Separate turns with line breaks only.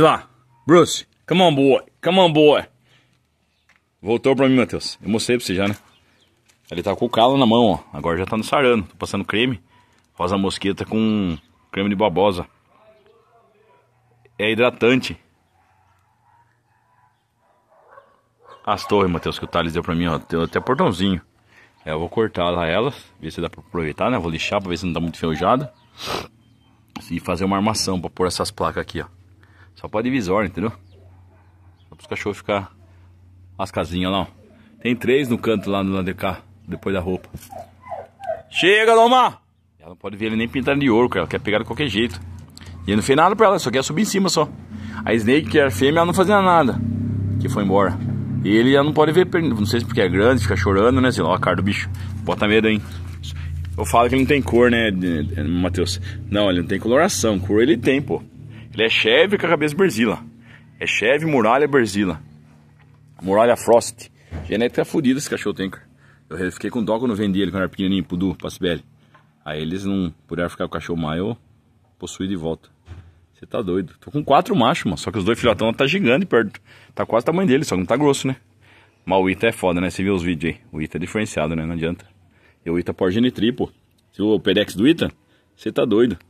lá, Bruce, come on boy, come on boy. Voltou pra mim, Matheus. Eu mostrei pra você já, né? Ele tá com o calo na mão, ó. Agora já tá no sarando. Tô passando creme. Rosa mosqueta com creme de babosa. É hidratante. As torres, Matheus, que o Thales deu pra mim, ó. Tem até portãozinho. É, eu vou cortar lá elas, ver se dá pra aproveitar, né? Vou lixar pra ver se não tá muito enferrujada. E fazer uma armação pra pôr essas placas aqui, ó. Só pode visor, entendeu? Só os cachorros ficar as casinhas lá, ó. Tem três no canto lá no lado de cá, depois da roupa. Chega, Loma! Ela não pode ver ele nem pintando de ouro, cara. Ela quer pegar de qualquer jeito. E não fez nada para ela, só quer subir em cima só. A Snake, que era é fêmea, ela não fazia nada. Que foi embora. E ele já não pode ver, não sei se porque é grande, fica chorando, né? Sei lá, a cara do bicho. Bota medo, hein? Eu falo que ele não tem cor, né, Matheus? Não, ele não tem coloração. Cor ele tem, pô. Ele é cheve com a cabeça berzila. É cheve, muralha, berzila. Muralha Frost. Genética fodida esse cachorro tem, cara. Eu fiquei com dó quando vendi ele quando era pequenininho, pro Du, pra Sibeli. Aí eles não puderam ficar com o cachorro mais, eu possuí de volta. Você tá doido. Tô com quatro machos, mano. Só que os dois filhotão tá gigante perto. Tá quase o tamanho dele, só que não tá grosso, né? Mas o Ita é foda, né? Você viu os vídeos aí. O Ita é diferenciado, né? Não adianta. E o Ita por genetripo. Você viu o Pedex do Ita? Você tá doido.